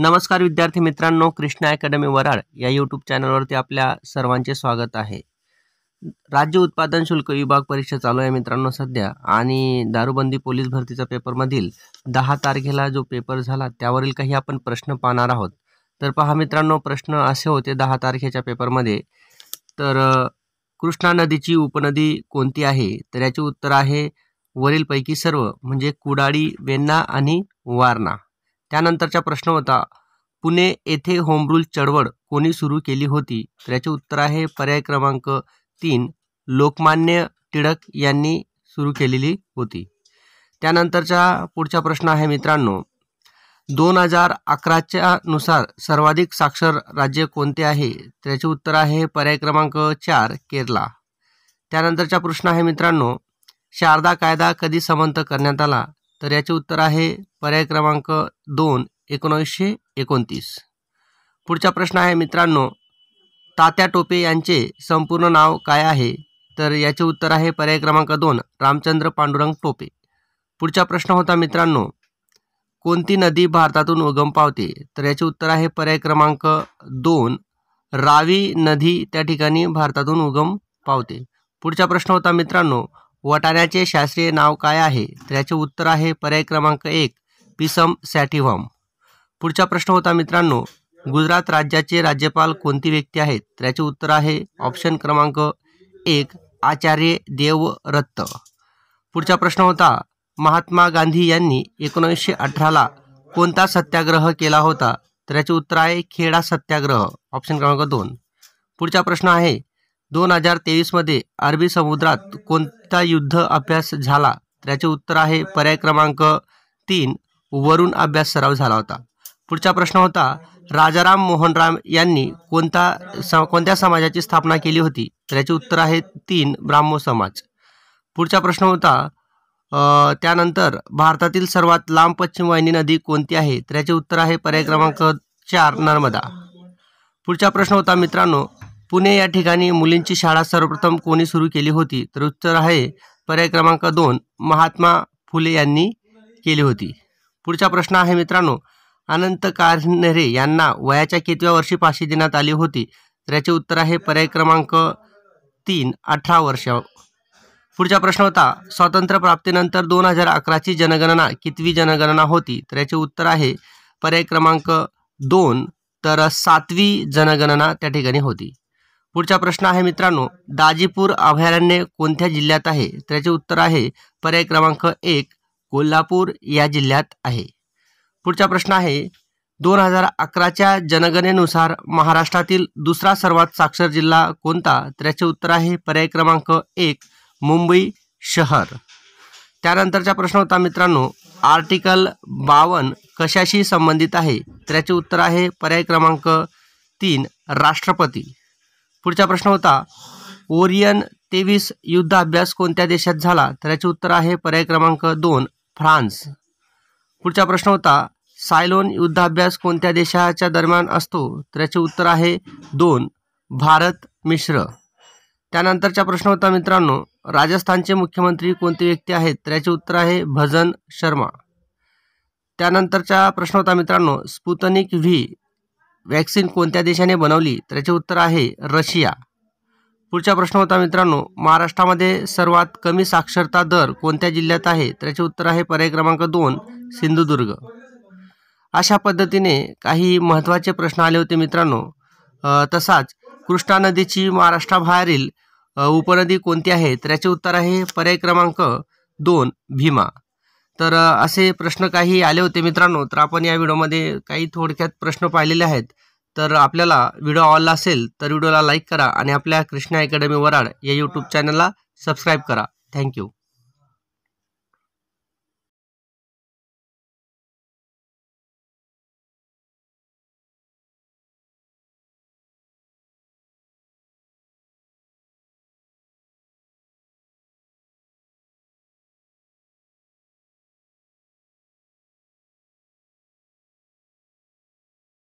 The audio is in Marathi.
नमस्कार विद्यार्थी मित्रांनो कृष्णा अकॅडमी वराड या यूट्यूब चॅनलवरती आपल्या सर्वांचे स्वागत आहे राज्य उत्पादन शुल्क विभाग परीक्षा चालू आहे मित्रांनो सध्या आणि दारूबंदी पोलीस भरतीचा पेपरमधील दहा तारखेला जो पेपर झाला त्यावरील काही आपण प्रश्न पाहणार आहोत तर पहा मित्रांनो प्रश्न असे होते दहा तारखेच्या पेपरमध्ये तर कृष्णा नदीची उपनदी कोणती आहे तर याचे उत्तर आहे वरीलपैकी सर्व म्हणजे कुडाळी वेन्ना आणि वारणा त्यानंतरचा प्रश्न होता पुणे येथे होमरूल चळवळ कोणी सुरू केली होती तर याचे उत्तर आहे पर्याय क्रमांक तीन लोकमान्य टिळक यांनी सुरू केलेली होती त्यानंतरचा पुढचा प्रश्न आहे मित्रांनो दोन हजार अकराच्या नुसार सर्वाधिक साक्षर राज्य कोणते आहे त्याचे उत्तर आहे पर्याय क्रमांक चार केरला त्यानंतरचा प्रश्न आहे मित्रांनो शारदा कायदा कधी समंत करण्यात आला तर याचे उत्तर आहे पर्याय क्रमांक दोन एकोणीसशे एकोणतीस पुढचा प्रश्न आहे मित्रांनो तात्या टोपे यांचे संपूर्ण नाव काय आहे तर याचे उत्तर आहे पर्याय क्रमांक दोन रामचंद्र पांडुरंग टोपे पुढचा प्रश्न होता मित्रांनो कोणती नदी भारतातून उगम पावते तर याचे उत्तर आहे पर्याय क्रमांक दोन रावी नदी त्या ठिकाणी भारतातून उगम पावते पुढचा प्रश्न होता मित्रांनो वटाण्याचे शास्त्रीय नाव काय आहे तर याचे उत्तर आहे पर्याय क्रमांक एक पिसम सॅटिव्हम पुढचा प्रश्न होता मित्रांनो गुजरात राज्याचे राज्यपाल कोणती व्यक्ती आहेत त्याचे उत्तर आहे ऑप्शन क्रमांक एक आचार्य देवरत्त पुढचा प्रश्न होता महात्मा गांधी यांनी एकोणीसशे अठराला कोणता सत्याग्रह केला होता तर याचे उत्तर आहे खेडा सत्याग्रह ऑप्शन क्रमांक दोन पुढचा प्रश्न आहे दोन हजार तेवीसमध्ये अरबी समुद्रात कोणता युद्ध अभ्यास झाला तर उत्तर आहे पर्याय क्रमांक तीन वरून अभ्यास सराव झाला होता पुढचा प्रश्न होता राजाराम मोहनराम यांनी कोणता स कोणत्या समाजाची स्थापना केली होती तर उत्तर आहे तीन ब्राह्मो समाज पुढचा प्रश्न होता त्यानंतर भारतातील सर्वात लांब पश्चिम वाहिनी नदी कोणती आहे तर याचे उत्तर आहे पर्याय क्रमांक चार नर्मदा पुढचा प्रश्न होता मित्रांनो पुणे या ठिकाणी मुलींची शाळा सर्वप्रथम कोणी सुरू केली होती तर उत्तर आहे पर्याय क्रमांक दोन महात्मा फुले यांनी केली होती पुढचा प्रश्न आहे मित्रांनो अनंत कारनेरे यांना वयाच्या कितव्या वर्षी फाशी देण्यात आली होती तर याचे उत्तर आहे पर्याय क्रमांक तीन अठरा वर्ष पुढचा प्रश्न होता स्वातंत्र्य प्राप्तीनंतर दोन हजार अकराची जनगणना कितवी जनगणना होती तर याचे उत्तर आहे पर्याय क्रमांक दोन तर सातवी जनगणना त्या ठिकाणी होती पुढचा प्रश्न आहे मित्रांनो दाजीपूर अभयारण्य कोणत्या जिल्ह्यात आहे तर याचे उत्तर आहे पर्याय क्रमांक एक कोल्हापूर या जिल्ह्यात आहे पुढचा प्रश्न आहे दोन हजार अकराच्या जनगणनेनुसार महाराष्ट्रातील दुसरा सर्वात साक्षर जिल्हा कोणता याचे उत्तर आहे पर्याय क्रमांक एक मुंबई शहर त्यानंतरचा प्रश्न होता मित्रांनो आर्टिकल बावन कशाशी संबंधित आहे त्याचे उत्तर आहे पर्याय क्रमांक तीन राष्ट्रपती पुढचा प्रश्न होता ओरियन तेवीस युद्धाभ्यास कोणत्या देशात झाला त्याचे उत्तर आहे पर्याय क्रमांक दोन फ्रान्स पुढचा प्रश्न होता सायलोन युद्धाभ्यास कोणत्या देशाच्या दरम्यान असतो तर याचे उत्तर आहे दोन भारत मिश्र त्यानंतरचा प्रश्न होता मित्रांनो राजस्थानचे मुख्यमंत्री कोणते व्यक्ती आहेत तर याचे उत्तर आहे भजन शर्मा त्यानंतरचा प्रश्न होता मित्रांनो स्पुतनिक व्ही वॅक्सिन कोणत्या देशाने बनवली तर याचे उत्तर आहे रशिया पुढचा प्रश्न होता मित्रांनो महाराष्ट्रामध्ये सर्वात कमी साक्षरता दर कोणत्या जिल्ह्यात आहे त्याचे उत्तर आहे पर्याय क्रमांक दोन सिंधुदुर्ग अशा पद्धतीने काही महत्त्वाचे प्रश्न आले होते मित्रांनो तसाच कृष्णा नदीची महाराष्ट्राबाहेरील उपनदी कोणती आहे तर उत्तर आहे पर्याय क्रमांक दोन भीमा तर असे प्रश्न काही आले होते मित्रांनो तर आपण या व्हिडिओमध्ये काही थोडक्यात प्रश्न पाहिलेले आहेत तर आपल्याला व्हिडिओ आवडला असेल तर व्हिडिओला लाईक करा आणि आपल्या कृष्णा अकॅडमी वराड या यूट्यूब चॅनलला सबस्क्राईब करा थँक्यू